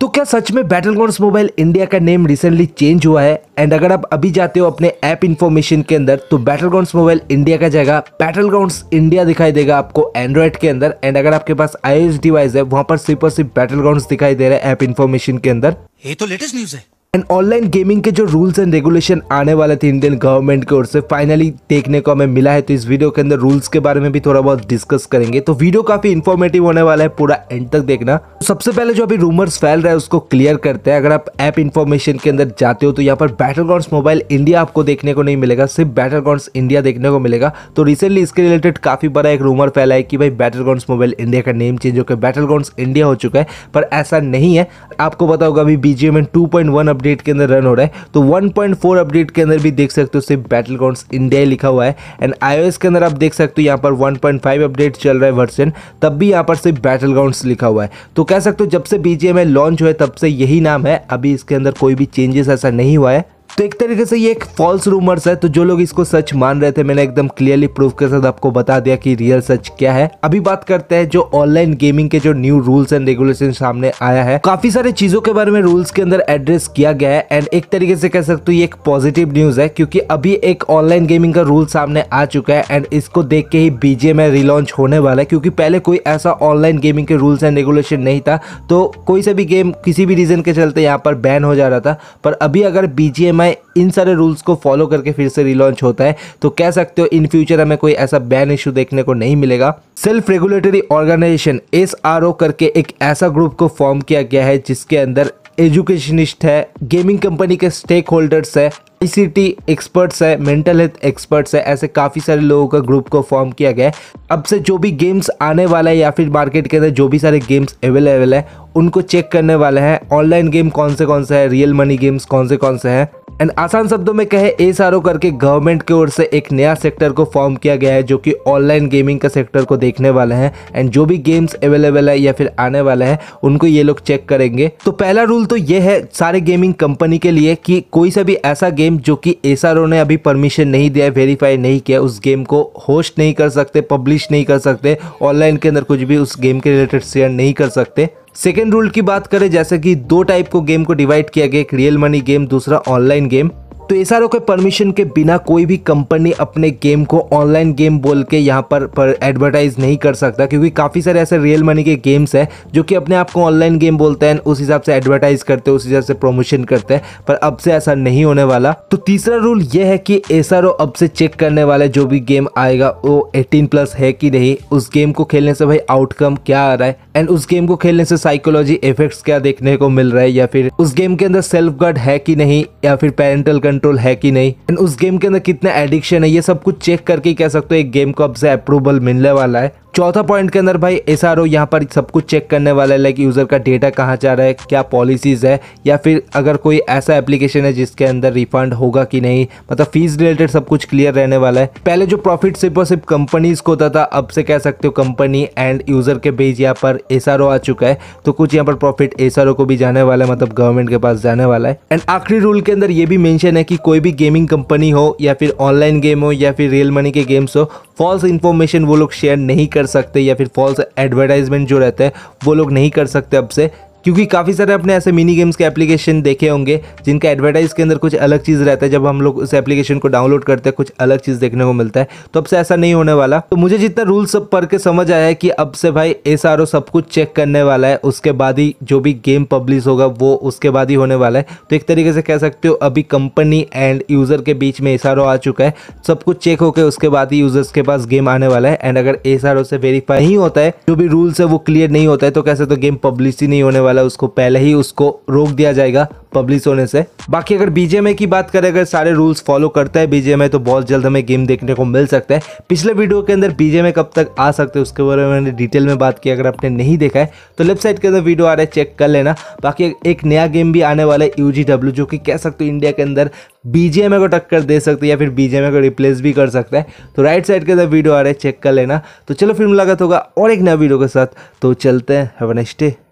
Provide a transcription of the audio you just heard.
तो क्या सच में बैटल ग्राउंड मोबाइल इंडिया का नेम रिसेंटली चेंज हुआ है एंड अगर आप अभी जाते हो अपने ऐप इन्फॉर्मेशन के अंदर तो बैटल ग्राउंड मोबाइल इंडिया का जगह बैटल ग्राउंड इंडिया दिखाई देगा आपको एंड्रॉइड के अंदर एंड अगर आपके पास आई डिवाइस है वहां पर सिर्फ और सिर्फ बैटल ग्राउंड दिखाई दे रहा है ऐप इन्फॉर्मेशन के अंदर ये तो लेटेस्ट न्यूज है एंड ऑनलाइन गेमिंग के जो रूल्स एंड रेगुलेशन आने वाले थे इंडियन गवर्नमेंट की ओर से फाइनली देखने को हमें मिला है तो इस वीडियो के अंदर रूल्स के बारे में भी थोड़ा बहुत डिस्कस करेंगे तो वीडियो काफी इन्फॉर्मेटिव होने वाला है पूरा एंड तक देखना तो सबसे पहले जो अभी रूमर्स फैल रहा है उसको क्लियर करते हैं अगर आप ऐप इन्फॉर्मेशन के अंदर जाते हो तो यहाँ पर बैटल ग्राउंड मोबाइल इंडिया आपको देखने को नहीं मिलेगा सिर्फ बैटल ग्राउंड इंडिया देखने को मिलेगा तो रिसेंटली इसके रिलेटेड काफी बड़ा एक रूमर फैला है कि भाई बैटल ग्राउंड मोबाइल इंडिया का नेम चेंज होकर बैटल ग्राउंड इंडिया हो चुका है पर ऐसा नहीं है आपको पता होगा अभी बीजीएम टू पॉइंट अपडेट के अंदर रन हो रहा है तो 1.4 अपडेट के अंदर भी देख सकते हो सिर्फ बैटल ग्राउंड इंडिया लिखा हुआ है एंड आईओएस के अंदर आप देख सकते हो यहाँ पर 1.5 अपडेट चल रहा है वर्सन तब भी यहाँ पर सिर्फ बैटल ग्राउंड लिखा हुआ है तो कह सकते हो जब से बीजीएमआई लॉन्च हुआ है तब से यही नाम है अभी इसके अंदर कोई भी चेंजेस ऐसा नहीं हुआ है तो एक तरीके से ये एक फॉल्स रूमर्स है तो जो लोग इसको सच मान रहे थे मैंने एकदम क्लियरली प्रूफ के साथ आपको बता दिया कि रियल सच क्या है अभी बात करते हैं जो ऑनलाइन गेमिंग के जो न्यू रूल्स एंड रेगुलेशन सामने आया है काफी सारे चीजों के बारे में रूल्स के अंदर एड्रेस किया गया है एंड एक तरीके से कह सकते ये एक पॉजिटिव न्यूज है क्योंकि अभी एक ऑनलाइन गेमिंग का रूल सामने आ चुका है एंड इसको देख के ही बीजेएमआई रिलॉन्च होने वाला है क्योंकि पहले कोई ऐसा ऑनलाइन गेमिंग के रूल्स एंड रेगुलेशन नहीं था तो कोई सा भी गेम किसी भी रीजन के चलते यहाँ पर बैन हो जा रहा था पर अभी अगर बीजेम समय इन सारे रूल्स को फॉलो करके फिर से रिलॉन्च होता है तो कह सकते हो इन फ्यूचर हमें कोई ऐसा बैन इशू देखने को नहीं मिलेगा सेल्फ रेगुलेटरी ऑर्गेनाइजेशन एस करके एक ऐसा ग्रुप को फॉर्म किया गया है जिसके अंदर एजुकेशनिस्ट है गेमिंग कंपनी के स्टेक होल्डर्स है आईसीटी e एक्सपर्ट्स है मेंटल हेल्थ एक्सपर्ट्स है ऐसे काफ़ी सारे लोगों का ग्रुप को फॉर्म किया गया है अब से जो भी गेम्स आने वाला है या फिर मार्केट के अंदर जो भी सारे गेम्स अवेलेबल है उनको चेक करने वाले हैं ऑनलाइन गेम कौन से कौन से है रियल मनी गेम्स कौन से कौन से हैं एंड आसान शब्दों में कहे एस करके गवर्नमेंट की ओर से एक नया सेक्टर को फॉर्म किया गया है जो कि ऑनलाइन गेमिंग का सेक्टर को देखने वाले हैं एंड जो भी गेम्स अवेलेबल है या फिर आने वाले हैं उनको ये लोग चेक करेंगे तो पहला रूल तो ये है सारे गेमिंग कंपनी के लिए कि कोई सा भी ऐसा गेम जो कि एस ने अभी परमिशन नहीं दिया है वेरीफाई नहीं किया उस गेम को होस्ट नहीं कर सकते पब्लिश नहीं कर सकते ऑनलाइन के अंदर कुछ भी उस गेम के रिलेटेड शेयर नहीं कर सकते सेकेंड रूल की बात करें जैसे कि दो टाइप को गेम को डिवाइड किया गया एक रियल मनी गेम दूसरा ऑनलाइन गेम तो एस के परमिशन के बिना कोई भी कंपनी अपने गेम को ऑनलाइन गेम बोल के यहाँ पर, पर एडवर्टाइज नहीं कर सकता क्योंकि काफ़ी सारे ऐसे रियल मनी के गेम्स हैं जो कि अपने आप को ऑनलाइन गेम बोलते हैं उस हिसाब से एडवर्टाइज करते हैं उस हिसाब से प्रमोशन करते हैं पर अब से ऐसा नहीं होने वाला तो तीसरा रूल यह है कि एस अब से चेक करने वाले जो भी गेम आएगा वो एटीन प्लस है कि नहीं उस गेम को खेलने से भाई आउटकम क्या आ रहा है एंड उस गेम को खेलने से साइकोलॉजी इफेक्ट्स क्या देखने को मिल रहा है या फिर उस गेम के अंदर सेल्फ गार्ड है कि नहीं या फिर पेरेंटल कंट्रोल कंट्रोल है कि नहीं एंड उस गेम के अंदर कितना एडिक्शन है ये सब कुछ चेक करके कह सकते हो एक गेम को अब से अप्रूवल मिलने वाला है चौथा पॉइंट के अंदर भाई एस आर यहाँ पर सब कुछ चेक करने वाला है लाइक यूज़र का डेटा कहाँ जा रहा है क्या पॉलिसीज़ है या फिर अगर कोई ऐसा एप्लीकेशन है जिसके अंदर रिफंड होगा कि नहीं मतलब फीस रिलेटेड सब कुछ क्लियर रहने वाला है पहले जो प्रॉफिट सिर्फ और सिर्फ कंपनीज को होता था अब से कह सकते हो कंपनी एंड यूज़र के बीच यहाँ पर एस आ चुका है तो कुछ यहाँ पर प्रॉफिट एस को भी जाने वाला है मतलब गवर्नमेंट के पास जाने वाला है एंड आखिरी रूल के अंदर ये भी मैंशन है कि कोई भी गेमिंग कंपनी हो या फिर ऑनलाइन गेम हो या फिर रियल मनी के गेम्स हो फॉल्स इन्फॉर्मेशन वो लोग शेयर नहीं कर सकते या फिर फॉल्स एडवर्टाइजमेंट जो रहता है वो लोग नहीं कर सकते अब से क्योंकि काफ़ी सारे अपने ऐसे मिनी गेम्स के एप्लीकेशन देखे होंगे जिनका एडवर्टाइज के अंदर कुछ अलग चीज़ रहता है जब हम लोग उस एप्लीकेशन को डाउनलोड करते हैं कुछ अलग चीज़ देखने को मिलता है तो अब से ऐसा नहीं होने वाला तो मुझे जितना रूल सब पढ़ के समझ आया है कि अब से भाई एस सब कुछ चेक करने वाला है उसके बाद ही जो भी गेम पब्लिश होगा वो उसके बाद ही होने वाला है तो एक तरीके से कह सकते हो अभी कंपनी एंड यूज़र के बीच में एस आ चुका है सब कुछ चेक होकर उसके बाद ही यूज़र्स के पास गेम आने वाला है एंड अगर एस से वेरीफाई नहीं होता है जो भी रूल्स है वो क्लियर नहीं होता है तो कैसे तो गेम पब्लिश ही नहीं होने वाला वाला उसको पहले ही उसको रोक दिया जाएगा पब्लिश होने से बाकी अगर बीजेएमए की बात करें अगर सारे रूल्स फॉलो करता है बीजेएमए तो बहुत जल्द हमें गेम देखने को मिल सकता है पिछले वीडियो के अंदर बीजेएमए कब तक आ सकते हैं उसके बारे में मैंने डिटेल में बात की अगर आपने नहीं देखा है तो वेबसाइट के अंदर वीडियो आ रहा है चेक कर लेना बाकी एक नया गेम भी आने वाला है यू जो कि कह सकते हो इंडिया के अंदर बीजेएमए को टक्कर दे सकते हैं या फिर बीजेएमए को रिप्लेस भी कर सकता है तो राइट साइड के अंदर वीडियो आ रहा है चेक कर लेना तो चलो फिर मुलाकात होगा और एक नया वीडियो के साथ तो चलते हैं नेक्स्ट डे